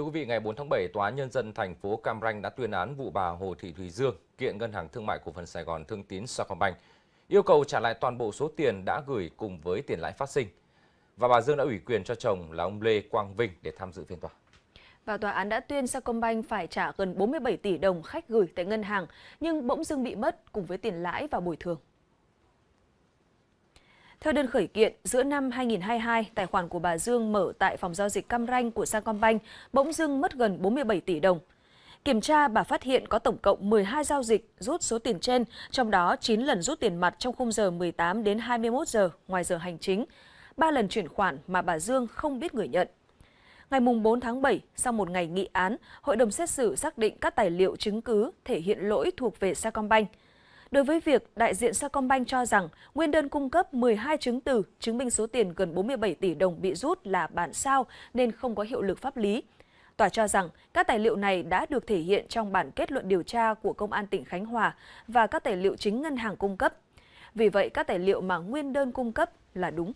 Thưa quý vị, ngày 4 tháng 7, Tòa án Nhân dân thành phố Cam Ranh đã tuyên án vụ bà Hồ Thị Thùy Dương kiện Ngân hàng Thương mại Cổ phần Sài Gòn Thương Tín Sacombank, yêu cầu trả lại toàn bộ số tiền đã gửi cùng với tiền lãi phát sinh. Và bà Dương đã ủy quyền cho chồng là ông Lê Quang Vinh để tham dự phiên tòa. Và tòa án đã tuyên Sacombank phải trả gần 47 tỷ đồng khách gửi tại ngân hàng, nhưng bỗng dưng bị mất cùng với tiền lãi và bồi thường. Theo đơn khởi kiện, giữa năm 2022, tài khoản của bà Dương mở tại phòng giao dịch Cam Ranh của Sacombank bỗng dưng mất gần 47 tỷ đồng. Kiểm tra, bà phát hiện có tổng cộng 12 giao dịch rút số tiền trên, trong đó 9 lần rút tiền mặt trong khung giờ 18 đến 21 giờ ngoài giờ hành chính, 3 lần chuyển khoản mà bà Dương không biết người nhận. Ngày 4 tháng 7, sau một ngày nghị án, hội đồng xét xử xác định các tài liệu chứng cứ thể hiện lỗi thuộc về Sacombank đối với việc đại diện Sacombank cho rằng nguyên đơn cung cấp 12 chứng từ chứng minh số tiền gần 47 tỷ đồng bị rút là bản sao nên không có hiệu lực pháp lý. Tòa cho rằng các tài liệu này đã được thể hiện trong bản kết luận điều tra của Công an tỉnh Khánh Hòa và các tài liệu chính ngân hàng cung cấp. Vì vậy, các tài liệu mà nguyên đơn cung cấp là đúng.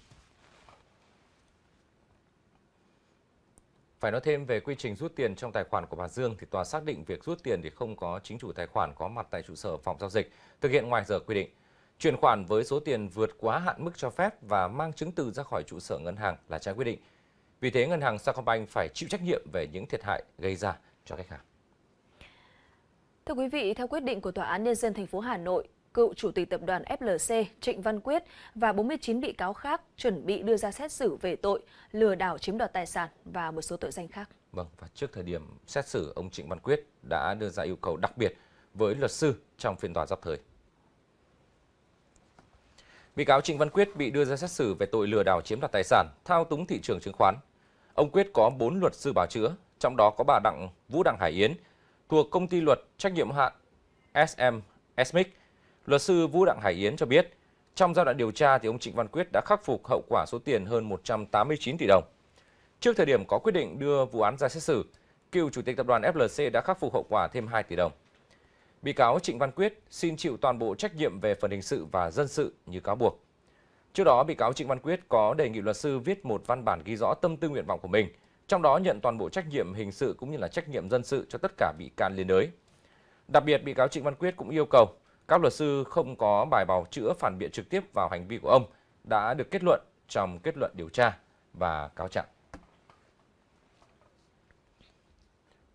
Phải nói thêm về quy trình rút tiền trong tài khoản của bà Dương thì tòa xác định việc rút tiền thì không có chính chủ tài khoản có mặt tại trụ sở phòng giao dịch, thực hiện ngoài giờ quy định. Chuyển khoản với số tiền vượt quá hạn mức cho phép và mang chứng từ ra khỏi trụ sở ngân hàng là trái quy định. Vì thế ngân hàng Sacombank phải chịu trách nhiệm về những thiệt hại gây ra cho khách hàng. Thưa quý vị, theo quyết định của Tòa án Nhân dân thành phố Hà Nội, cựu chủ tịch tập đoàn FLC Trịnh Văn Quyết và 49 bị cáo khác chuẩn bị đưa ra xét xử về tội lừa đảo chiếm đoạt tài sản và một số tội danh khác. Vâng, và trước thời điểm xét xử, ông Trịnh Văn Quyết đã đưa ra yêu cầu đặc biệt với luật sư trong phiên tòa giáp thời. Bị cáo Trịnh Văn Quyết bị đưa ra xét xử về tội lừa đảo chiếm đoạt tài sản, thao túng thị trường chứng khoán. Ông Quyết có 4 luật sư bảo chữa, trong đó có bà Đặng Vũ Đặng Hải Yến thuộc công ty luật trách nhiệm hạn SM Esmic Luật sư Vũ Đặng Hải Yến cho biết, trong giai đoạn điều tra thì ông Trịnh Văn Quyết đã khắc phục hậu quả số tiền hơn 189 tỷ đồng. Trước thời điểm có quyết định đưa vụ án ra xét xử, cựu chủ tịch tập đoàn FLC đã khắc phục hậu quả thêm 2 tỷ đồng. Bị cáo Trịnh Văn Quyết xin chịu toàn bộ trách nhiệm về phần hình sự và dân sự như cáo buộc. Trước đó, bị cáo Trịnh Văn Quyết có đề nghị luật sư viết một văn bản ghi rõ tâm tư nguyện vọng của mình, trong đó nhận toàn bộ trách nhiệm hình sự cũng như là trách nhiệm dân sự cho tất cả bị can liên đới. Đặc biệt, bị cáo Trịnh Văn Quyết cũng yêu cầu các luật sư không có bài bào chữa phản biện trực tiếp vào hành vi của ông đã được kết luận trong kết luận điều tra và cáo trạng.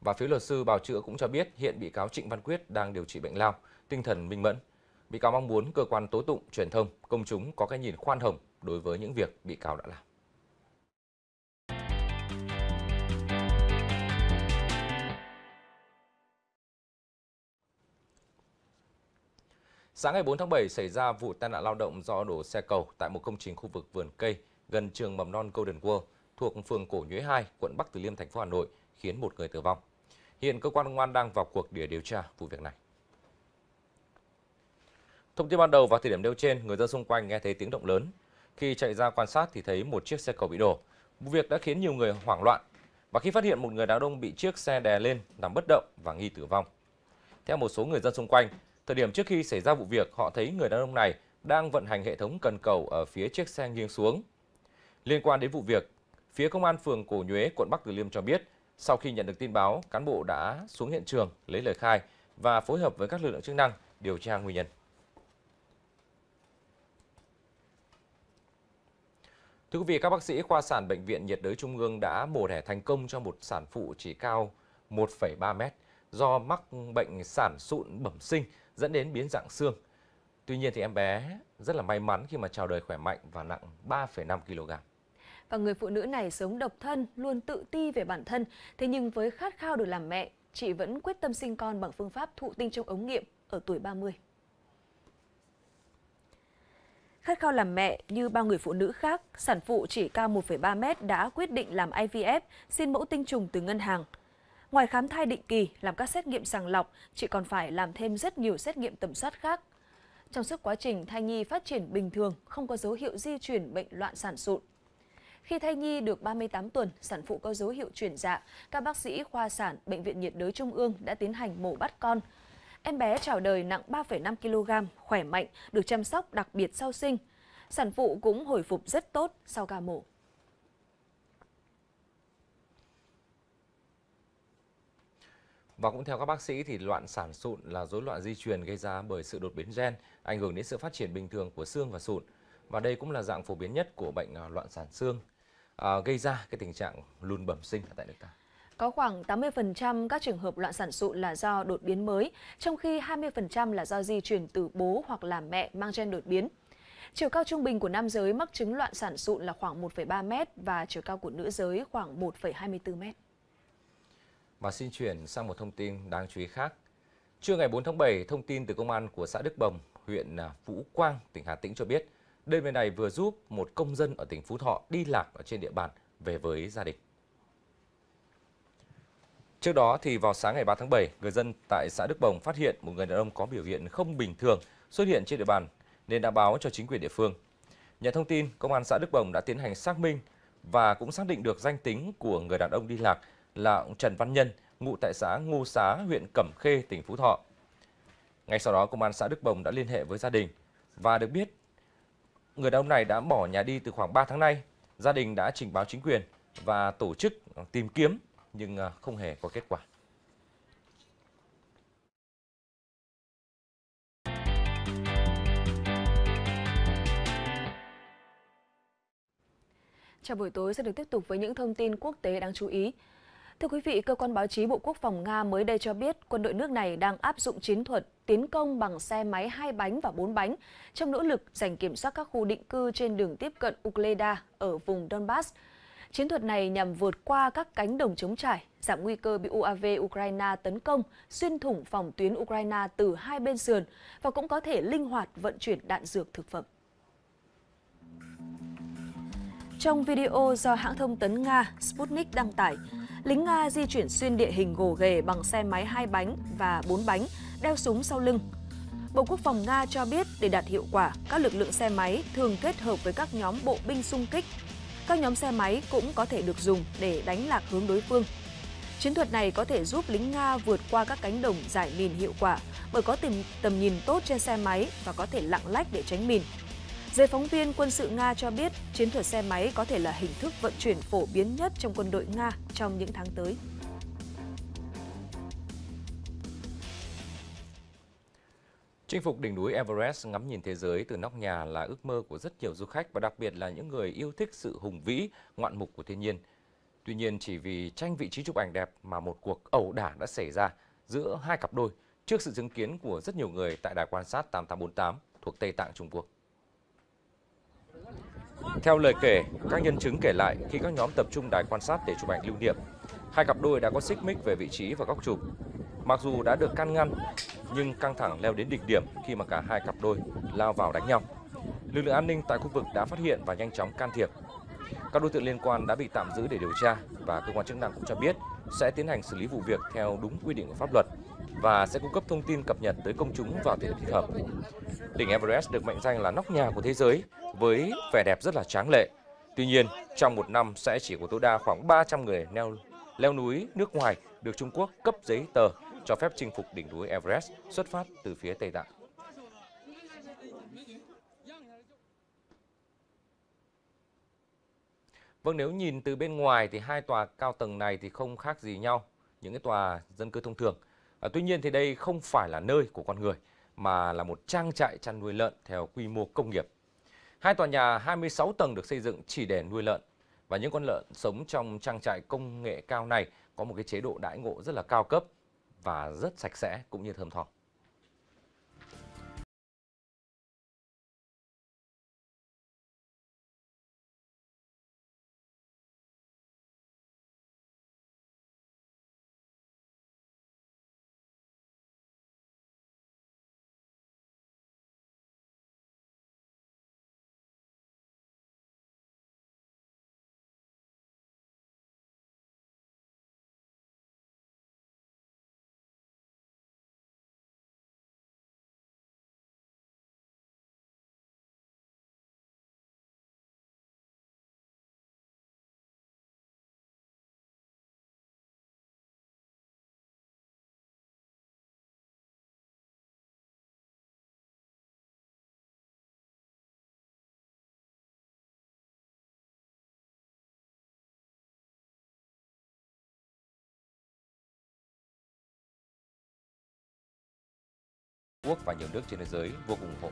Và phía luật sư bào chữa cũng cho biết hiện bị cáo Trịnh Văn Quyết đang điều trị bệnh lao, tinh thần minh mẫn. Bị cáo mong muốn cơ quan tố tụng, truyền thông, công chúng có cái nhìn khoan hồng đối với những việc bị cáo đã làm. Sáng ngày 4 tháng 7 xảy ra vụ tai nạn lao động do đổ xe cầu tại một công trình khu vực vườn cây gần trường mầm non Golden World thuộc phường Cổ Nhuế 2, quận Bắc Từ Liêm, thành phố Hà Nội khiến một người tử vong. Hiện cơ quan công an đang vào cuộc để điều tra vụ việc này. Thông tin ban đầu vào thời điểm nêu trên, người dân xung quanh nghe thấy tiếng động lớn. Khi chạy ra quan sát thì thấy một chiếc xe cầu bị đổ. Vụ việc đã khiến nhiều người hoảng loạn. Và khi phát hiện một người đàn ông bị chiếc xe đè lên, nằm bất động và nghi tử vong. Theo một số người dân xung quanh, Thời điểm trước khi xảy ra vụ việc, họ thấy người đàn ông này đang vận hành hệ thống cần cầu ở phía chiếc xe nghiêng xuống. Liên quan đến vụ việc, phía công an phường Cổ Nhuế, quận Bắc Từ Liêm cho biết, sau khi nhận được tin báo, cán bộ đã xuống hiện trường lấy lời khai và phối hợp với các lực lượng chức năng điều tra nguyên nhân. Thưa quý vị, các bác sĩ khoa sản Bệnh viện nhiệt đới Trung ương đã mổ đẻ thành công cho một sản phụ chỉ cao 1,3 mét do mắc bệnh sản sụn bẩm sinh dẫn đến biến dạng xương. Tuy nhiên thì em bé rất là may mắn khi mà chào đời khỏe mạnh và nặng 3,5 kg. Và người phụ nữ này sống độc thân, luôn tự ti về bản thân. Thế nhưng với khát khao được làm mẹ, chị vẫn quyết tâm sinh con bằng phương pháp thụ tinh trong ống nghiệm ở tuổi 30. Khát khao làm mẹ như bao người phụ nữ khác, sản phụ chỉ cao 1,3 m đã quyết định làm IVF, xin mẫu tinh trùng từ ngân hàng – Ngoài khám thai định kỳ, làm các xét nghiệm sàng lọc, chị còn phải làm thêm rất nhiều xét nghiệm tầm soát khác. Trong suốt quá trình thai nhi phát triển bình thường, không có dấu hiệu di chuyển bệnh loạn sản sụn. Khi thai nhi được 38 tuần, sản phụ có dấu hiệu chuyển dạ, các bác sĩ khoa sản Bệnh viện nhiệt đới Trung ương đã tiến hành mổ bắt con. Em bé chào đời nặng 3,5 kg, khỏe mạnh, được chăm sóc đặc biệt sau sinh. Sản phụ cũng hồi phục rất tốt sau ca mổ. Và cũng theo các bác sĩ thì loạn sản sụn là rối loạn di truyền gây ra bởi sự đột biến gen, ảnh hưởng đến sự phát triển bình thường của xương và sụn. Và đây cũng là dạng phổ biến nhất của bệnh à, loạn sản xương, à, gây ra cái tình trạng lùn bẩm sinh tại nước ta. Có khoảng 80% các trường hợp loạn sản sụn là do đột biến mới, trong khi 20% là do di truyền từ bố hoặc là mẹ mang gen đột biến. Chiều cao trung bình của nam giới mắc chứng loạn sản sụn là khoảng 1,3 m và chiều cao của nữ giới khoảng 1,24 m. Và xin chuyển sang một thông tin đáng chú ý khác. Trưa ngày 4 tháng 7, thông tin từ công an của xã Đức Bồng, huyện à, Vũ Quang, tỉnh Hà Tĩnh cho biết, đơn vị này vừa giúp một công dân ở tỉnh Phú Thọ đi lạc ở trên địa bàn về với gia đình. Trước đó thì vào sáng ngày 3 tháng 7, người dân tại xã Đức Bồng phát hiện một người đàn ông có biểu hiện không bình thường xuất hiện trên địa bàn nên đã báo cho chính quyền địa phương. Nhận thông tin, công an xã Đức Bồng đã tiến hành xác minh và cũng xác định được danh tính của người đàn ông đi lạc là ông Trần Văn Nhân, ngụ tại xã Ngô Xá, huyện Cẩm Khê, tỉnh Phú Thọ. Ngay sau đó, công an xã Đức Bồng đã liên hệ với gia đình và được biết người đàn ông này đã bỏ nhà đi từ khoảng 3 tháng nay. Gia đình đã trình báo chính quyền và tổ chức tìm kiếm nhưng à, không hề có kết quả. Chào buổi tối sẽ được tiếp tục với những thông tin quốc tế đáng chú ý. Thưa quý vị, cơ quan báo chí Bộ Quốc phòng Nga mới đây cho biết quân đội nước này đang áp dụng chiến thuật tiến công bằng xe máy hai bánh và bốn bánh trong nỗ lực giành kiểm soát các khu định cư trên đường tiếp cận Ukleda ở vùng Donbass. Chiến thuật này nhằm vượt qua các cánh đồng chống trải, giảm nguy cơ bị UAV Ukraine tấn công, xuyên thủng phòng tuyến Ukraine từ hai bên sườn và cũng có thể linh hoạt vận chuyển đạn dược thực phẩm. Trong video do hãng thông tấn Nga Sputnik đăng tải, lính Nga di chuyển xuyên địa hình gồ ghề bằng xe máy hai bánh và bốn bánh, đeo súng sau lưng. Bộ Quốc phòng Nga cho biết để đạt hiệu quả, các lực lượng xe máy thường kết hợp với các nhóm bộ binh xung kích. Các nhóm xe máy cũng có thể được dùng để đánh lạc hướng đối phương. Chiến thuật này có thể giúp lính Nga vượt qua các cánh đồng giải mìn hiệu quả bởi có tầm, tầm nhìn tốt trên xe máy và có thể lặng lách để tránh mìn, Giới phóng viên quân sự Nga cho biết chiến thuật xe máy có thể là hình thức vận chuyển phổ biến nhất trong quân đội Nga trong những tháng tới. Chinh phục đỉnh núi Everest ngắm nhìn thế giới từ nóc nhà là ước mơ của rất nhiều du khách và đặc biệt là những người yêu thích sự hùng vĩ, ngoạn mục của thiên nhiên. Tuy nhiên chỉ vì tranh vị trí chụp ảnh đẹp mà một cuộc ẩu đả đã xảy ra giữa hai cặp đôi trước sự chứng kiến của rất nhiều người tại đài quan sát 8848 thuộc Tây Tạng Trung Quốc. Theo lời kể, các nhân chứng kể lại khi các nhóm tập trung đài quan sát để chụp ảnh lưu niệm, hai cặp đôi đã có xích mích về vị trí và góc chụp. Mặc dù đã được can ngăn, nhưng căng thẳng leo đến đỉnh điểm khi mà cả hai cặp đôi lao vào đánh nhau. Lực lượng an ninh tại khu vực đã phát hiện và nhanh chóng can thiệp. Các đối tượng liên quan đã bị tạm giữ để điều tra và cơ quan chức năng cũng cho biết sẽ tiến hành xử lý vụ việc theo đúng quy định của pháp luật và sẽ cung cấp thông tin cập nhật tới công chúng vào thời điểm thích hợp. Đỉnh Everest được mệnh danh là nóc nhà của thế giới với vẻ đẹp rất là tráng lệ. Tuy nhiên, trong một năm sẽ chỉ có tối đa khoảng 300 người leo, leo núi nước ngoài được Trung Quốc cấp giấy tờ cho phép chinh phục đỉnh núi Everest xuất phát từ phía Tây Tạng. Vâng, nếu nhìn từ bên ngoài thì hai tòa cao tầng này thì không khác gì nhau, những cái tòa dân cư thông thường. À, tuy nhiên thì đây không phải là nơi của con người, mà là một trang trại chăn nuôi lợn theo quy mô công nghiệp. Hai tòa nhà 26 tầng được xây dựng chỉ để nuôi lợn và những con lợn sống trong trang trại công nghệ cao này có một cái chế độ đãi ngộ rất là cao cấp và rất sạch sẽ cũng như thơm thỏm. Quốc và nhiều nước trên thế giới vô cùng ủng hộ.